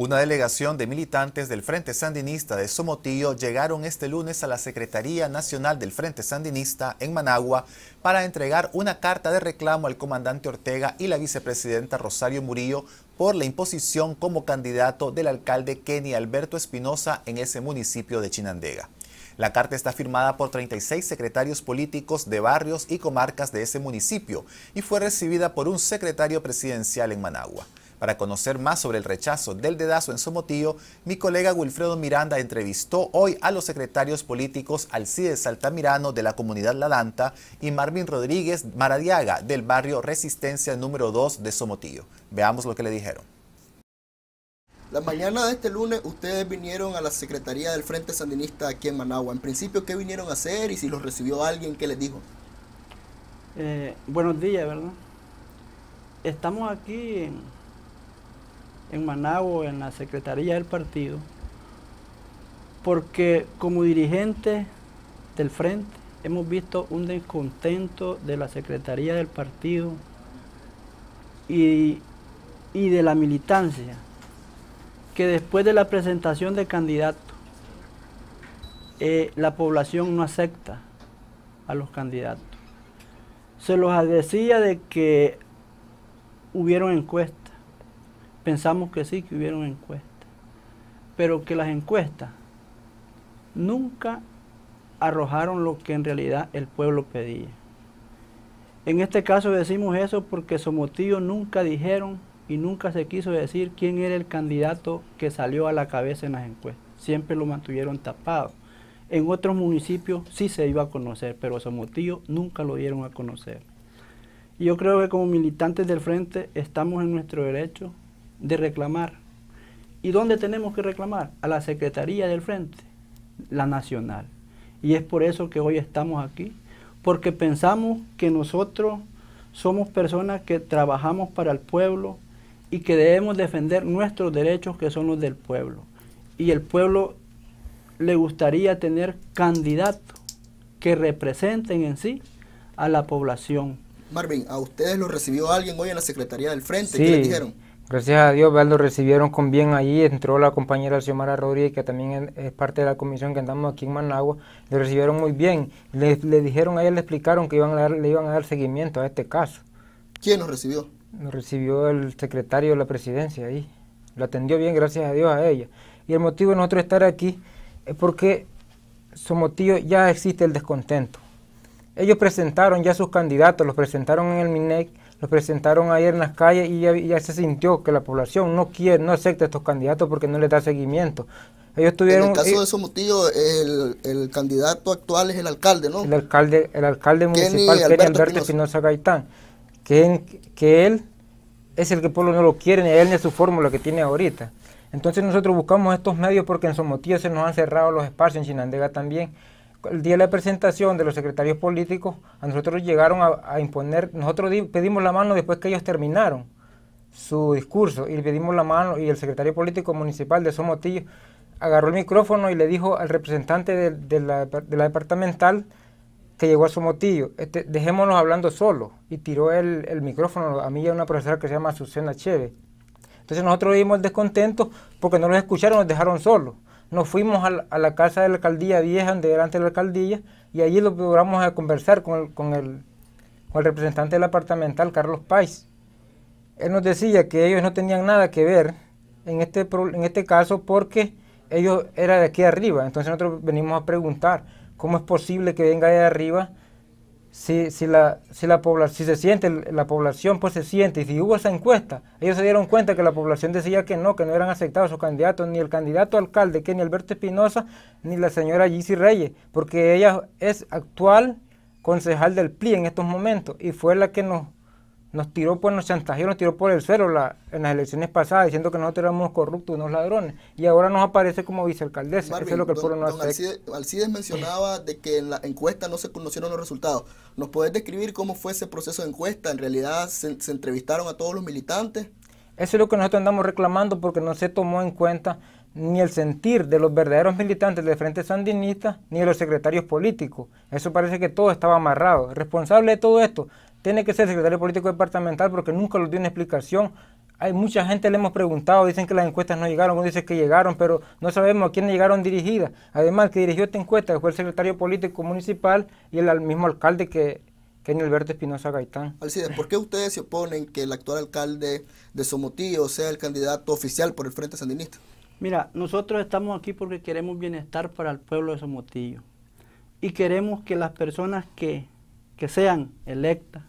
Una delegación de militantes del Frente Sandinista de Somotillo llegaron este lunes a la Secretaría Nacional del Frente Sandinista en Managua para entregar una carta de reclamo al comandante Ortega y la vicepresidenta Rosario Murillo por la imposición como candidato del alcalde Kenny Alberto Espinosa en ese municipio de Chinandega. La carta está firmada por 36 secretarios políticos de barrios y comarcas de ese municipio y fue recibida por un secretario presidencial en Managua. Para conocer más sobre el rechazo del dedazo en Somotillo, mi colega Wilfredo Miranda entrevistó hoy a los secretarios políticos Alcides Altamirano de la comunidad La Danta y Marvin Rodríguez Maradiaga del barrio Resistencia número 2 de Somotillo. Veamos lo que le dijeron. La mañana de este lunes ustedes vinieron a la Secretaría del Frente Sandinista aquí en Managua. En principio, ¿qué vinieron a hacer y si los recibió alguien, qué les dijo? Eh, buenos días, ¿verdad? Estamos aquí en Managua, en la Secretaría del Partido, porque como dirigente del Frente hemos visto un descontento de la Secretaría del Partido y, de la militancia, que después de la presentación de candidatos, eh, la población no acepta a los candidatos. Se los decía de que hubieron encuestas pensamos que sí, que hubieron encuestas, pero que las encuestas nunca arrojaron lo que en realidad el pueblo pedía. En este caso decimos eso porque Somotillo nunca dijeron y nunca se quiso decir quién era el candidato que salió a la cabeza en las encuestas. Siempre lo mantuvieron tapado. En otros municipios sí se iba a conocer, pero Somotillo nunca lo dieron a conocer. Y yo creo que como militantes del frente estamos en nuestro derecho de reclamar. ¿Y dónde tenemos que reclamar? A la Secretaría del Frente, la Nacional. Y es por eso que hoy estamos aquí, porque pensamos que nosotros somos personas que trabajamos para el pueblo y que debemos defender nuestros derechos que son los del pueblo. Y el pueblo le gustaría tener candidatos que representen en sí a la población. Marvin, ¿a ustedes lo recibió alguien hoy en la Secretaría del Frente? ¿Qué dijeron? Gracias a Dios, lo recibieron con bien ahí, Entró la compañera Xiomara Rodríguez, que también es parte de la comisión que andamos aquí en Managua. Le recibieron muy bien. Le, dijeron a ella, le explicaron que iban a dar, le iban a dar seguimiento a este caso. ¿Quién lo recibió? Nos recibió el secretario de la presidencia ahí. lo atendió bien, gracias a Dios, a ella. Y el motivo de nosotros estar aquí es porque su motivo ya existe el descontento. Ellos presentaron ya sus candidatos, los presentaron en el MINEC los presentaron ayer en las calles y ya, se sintió que la población no quiere, no acepta a estos candidatos porque no les da seguimiento. Ellos tuvieron, en el caso eh, de Somotillo, el, candidato actual es el alcalde, ¿no? El alcalde, el alcalde municipal, Kenny Alberto, Alberto Gaitán, que, que él es el que el pueblo no lo quiere, ni él ni su fórmula que tiene ahorita. Entonces nosotros buscamos estos medios porque en Somotillo se nos han cerrado los espacios, en Chinandega también el día de la presentación de los secretarios políticos, a nosotros llegaron a, imponer, nosotros pedimos la mano después que ellos terminaron su discurso y le pedimos la mano y el secretario político municipal de Somotillo agarró el micrófono y le dijo al representante de, la, departamental que llegó a Somotillo, este, dejémonos hablando solo y tiró el, micrófono a mí y a una profesora que se llama Susana Cheve. Entonces nosotros vimos el descontento porque no los escucharon, nos dejaron solos nos fuimos a la, casa de la alcaldía vieja, delante de la alcaldía, y allí lo logramos a conversar con el, representante del apartamental, Carlos Pais. Él nos decía que ellos no tenían nada que ver en este, en este caso porque ellos eran de aquí arriba. Entonces nosotros venimos a preguntar cómo es posible que venga de arriba si, si, la, si, la si se siente, la población pues se siente, y si hubo esa encuesta, ellos se dieron cuenta que la población decía que no, que no eran aceptados sus candidatos, ni el candidato alcalde, que ni Alberto Espinosa, ni la señora Gisi Reyes, porque ella es actual concejal del PLI en estos momentos, y fue la que nos nos tiró, por nos chantajeó, nos tiró por el cero en las elecciones pasadas, diciendo que nosotros éramos corruptos, unos ladrones, y ahora nos aparece como vicealcaldesa. es lo que el pueblo Alcides, mencionaba de que en la encuesta no se conocieron los resultados. ¿Nos podés describir cómo fue ese proceso de encuesta? ¿En realidad se, se entrevistaron a todos los militantes? Eso es lo que nosotros andamos reclamando porque no se tomó en cuenta ni el sentir de los verdaderos militantes del Frente Sandinista, ni de los secretarios políticos. Eso parece que todo estaba amarrado. Responsable de todo esto, tiene que ser secretario político departamental porque nunca lo dio una explicación. Hay mucha gente le hemos preguntado, dicen que las encuestas no llegaron, uno dice que llegaron, pero no sabemos a quién llegaron dirigidas. Además, que dirigió esta encuesta fue el secretario político municipal y el mismo alcalde que, que Alberto Espinosa Gaitán. Alcides, ¿por qué ustedes se oponen que el actual alcalde de Somotillo sea el candidato oficial por el Frente Sandinista? Mira, nosotros estamos aquí porque queremos bienestar para el pueblo de Somotillo y queremos que las personas que que sean electas,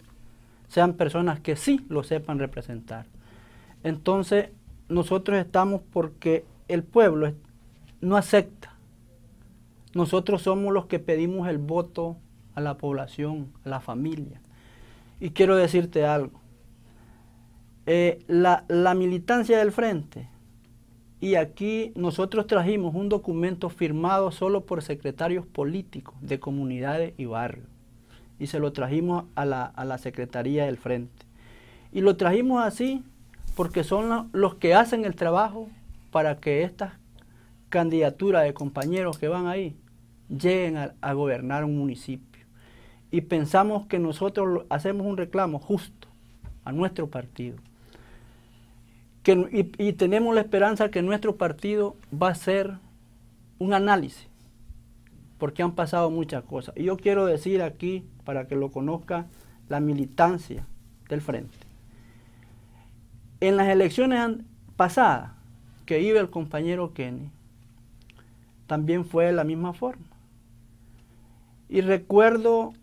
sean personas que sí lo sepan representar. Entonces, nosotros estamos porque el pueblo no acepta. Nosotros somos los que pedimos el voto a la población, a la familia. Y quiero decirte algo. Eh, la militancia del frente, y aquí nosotros trajimos un documento firmado solo por secretarios políticos de comunidades y barrios y se lo trajimos a la, Secretaría del Frente. Y lo trajimos así porque son los que hacen el trabajo para que estas candidaturas de compañeros que van ahí lleguen a, gobernar un municipio. Y pensamos que nosotros hacemos un reclamo justo a nuestro partido. y, y tenemos la esperanza que nuestro partido va a hacer un análisis porque han pasado muchas cosas. Y yo quiero decir aquí, para que lo conozca, la militancia del frente. En las elecciones pasadas que iba el compañero Kenny, también fue de la misma forma. Y recuerdo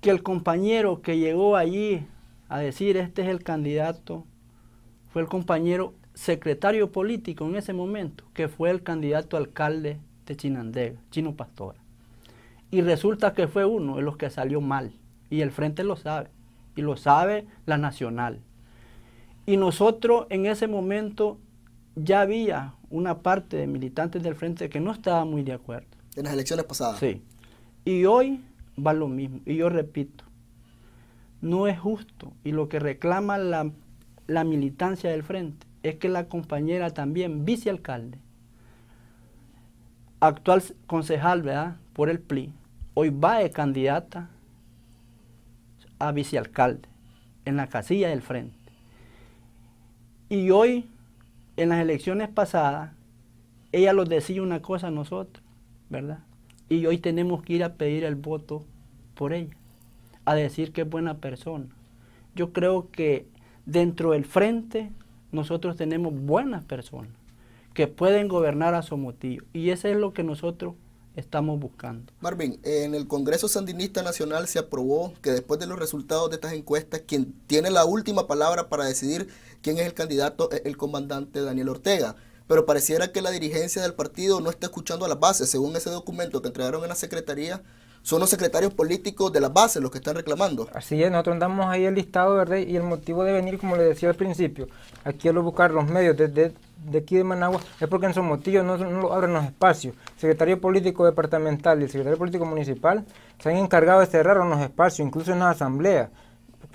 que el compañero que llegó allí a decir este es el candidato, fue el compañero secretario político en ese momento, que fue el candidato alcalde de este Chinandega, Chino Pastora. Y resulta que fue uno de los que salió mal. Y el frente lo sabe. Y lo sabe la nacional. Y nosotros en ese momento ya había una parte de militantes del frente que no estaba muy de acuerdo. En las elecciones pasadas. Sí. Y hoy va lo mismo. Y yo repito, no es justo. Y lo que reclama la, la militancia del frente es que la compañera también, vicealcalde, actual concejal, ¿verdad? Por el PLI, hoy va de candidata a vicealcalde en la casilla del frente. Y hoy, en las elecciones pasadas, ella nos decía una cosa a nosotros, ¿verdad? Y hoy tenemos que ir a pedir el voto por ella, a decir que es buena persona. Yo creo que dentro del frente nosotros tenemos buenas personas que pueden gobernar a su Somotillo. Y eso es lo que nosotros estamos buscando. Marvin, en el Congreso Sandinista Nacional se aprobó que después de los resultados de estas encuestas, quien tiene la última palabra para decidir quién es el candidato es el comandante Daniel Ortega. Pero pareciera que la dirigencia del partido no está escuchando a las bases. Según ese documento que entregaron en la Secretaría, son los secretarios políticos de la base los que están reclamando. Así es, nosotros andamos ahí el listado, ¿verdad? Y el motivo de venir, como le decía al principio, aquí a lo buscar los medios desde de aquí de Managua es porque en su motivos no, no abren los espacios. secretario político departamental y el secretario político municipal se han encargado de cerrar los espacios, incluso en las asambleas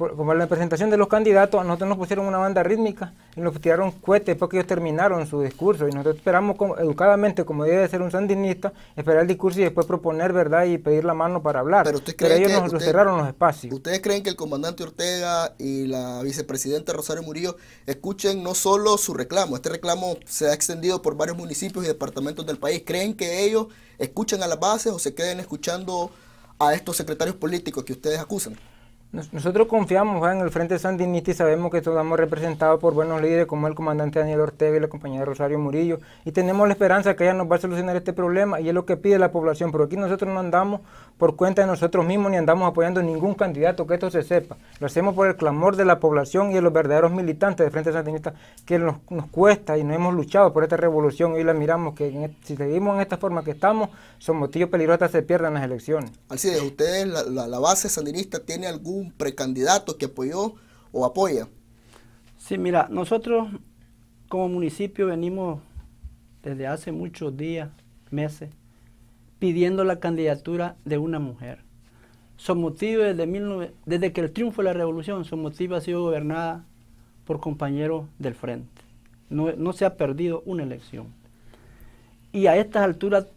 como la presentación de los candidatos, a nosotros nos pusieron una banda rítmica y nos tiraron cohetes porque ellos terminaron su discurso y nosotros esperamos educadamente, como debe ser un sandinista, esperar el discurso y después proponer verdad y pedir la mano para hablar. Pero, ellos nos cerraron los espacios. ¿Ustedes creen que el comandante Ortega y la vicepresidenta Rosario Murillo escuchen no solo su reclamo, este reclamo se ha extendido por varios municipios y departamentos del país, creen que ellos escuchan a las bases o se queden escuchando a estos secretarios políticos que ustedes acusan? Nosotros confiamos en el Frente Sandinista y sabemos que estamos representados por buenos líderes como el comandante Daniel Ortega y la compañera Rosario Murillo. Y tenemos la esperanza que ella nos va a solucionar este problema y es lo que pide la población. Pero aquí nosotros no andamos por cuenta de nosotros mismos ni andamos apoyando ningún candidato, que esto se sepa. Lo hacemos por el clamor de la población y de los verdaderos militantes del Frente Sandinista que nos, cuesta y no hemos luchado por esta revolución. Y la miramos que este, si seguimos en esta forma que estamos, son motivos peligrosos hasta se pierdan las elecciones. Así es, ustedes, la base sandinista, tiene algún un precandidato que apoyó o apoya? Sí, mira, nosotros como municipio venimos desde hace muchos días, meses, pidiendo la candidatura de una mujer. Su motivo desde, desde que el triunfo de la revolución, su motivo ha sido gobernada por compañeros del frente. No, no se ha perdido una elección. Y a estas alturas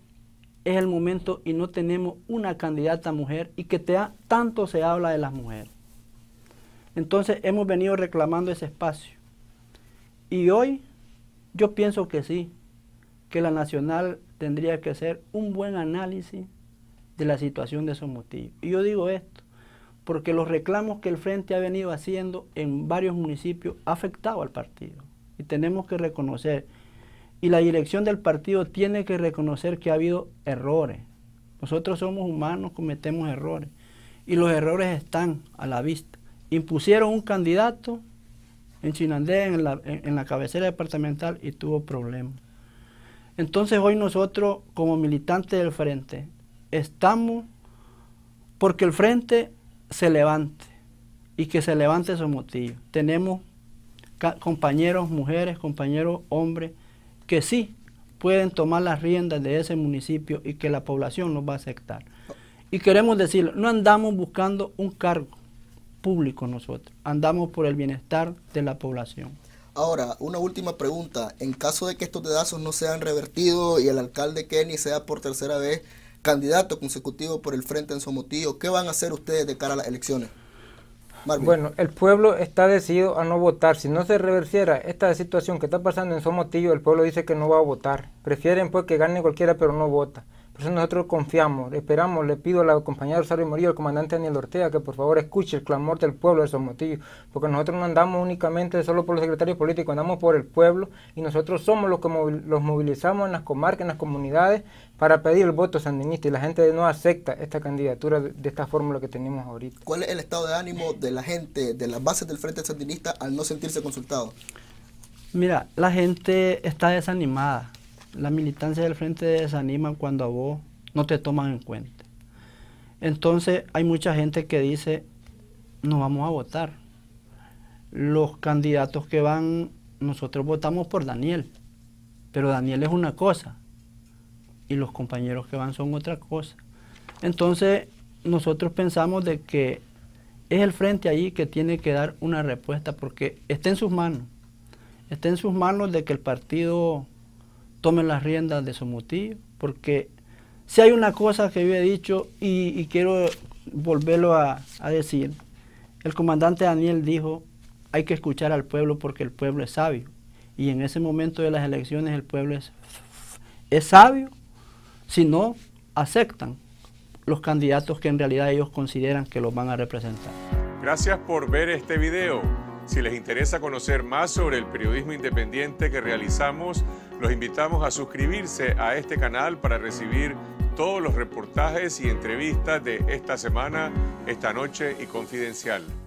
es el momento y no tenemos una candidata mujer y que te tanto se habla de las mujeres. Entonces hemos venido reclamando ese espacio. Y hoy yo pienso que sí, que la nacional tendría que hacer un buen análisis de la situación de motivos Y yo digo esto porque los reclamos que el Frente ha venido haciendo en varios municipios ha afectado al partido. Y tenemos que reconocer y la dirección del partido tiene que reconocer que ha habido errores. Nosotros somos humanos, cometemos errores. Y los errores están a la vista. Impusieron un candidato en Chinandé, en la, cabecera departamental, y tuvo problemas. Entonces hoy nosotros, como militantes del frente, estamos porque el frente se levante y que se levante su motivo. Tenemos compañeros mujeres, compañeros hombres que sí pueden tomar las riendas de ese municipio y que la población los va a aceptar. Y queremos decirlo, no andamos buscando un cargo público nosotros, andamos por el bienestar de la población. Ahora, una última pregunta. En caso de que estos dedazos no sean revertidos y el alcalde Kenny sea por tercera vez candidato consecutivo por el Frente en su motivo, ¿qué van a hacer ustedes de cara a las elecciones? Bueno, el pueblo está decidido a no votar. Si no se reversiera esta situación que está pasando en Somotillo, el pueblo dice que no va a votar. Prefieren pues que gane cualquiera, pero no vota. Por eso nosotros confiamos, esperamos, le pido a la compañera Rosario Morillo, al comandante Daniel Ortega, que por favor escuche el clamor del pueblo de Somotillo, porque nosotros no andamos únicamente solo por los secretarios políticos, andamos por el pueblo y nosotros somos los que los movilizamos en las comarcas, en las comunidades, para pedir el voto sandinista y la gente no acepta esta candidatura de, esta fórmula que tenemos ahorita. ¿Cuál es el estado de ánimo de la gente, de las bases del Frente Sandinista al no sentirse consultado? Mira, la gente está desanimada. La militancia del Frente desanima cuando a vos no te toman en cuenta. Entonces hay mucha gente que dice, no vamos a votar. Los candidatos que van, nosotros votamos por Daniel, pero Daniel es una cosa, y los compañeros que van son otra cosa. Entonces, nosotros pensamos de que es el frente allí que tiene que dar una respuesta porque está en sus manos. Está en sus manos de que el partido tome las riendas de su motivo, porque si hay una cosa que yo he dicho y, quiero volverlo a, decir, el comandante Daniel dijo, hay que escuchar al pueblo porque el pueblo es sabio. Y en ese momento de las elecciones el pueblo es, es sabio si no aceptan los candidatos que en realidad ellos consideran que los van a representar. Gracias por ver este video. Si les interesa conocer más sobre el periodismo independiente que realizamos, los invitamos a suscribirse a este canal para recibir todos los reportajes y entrevistas de esta semana, esta noche y confidencial.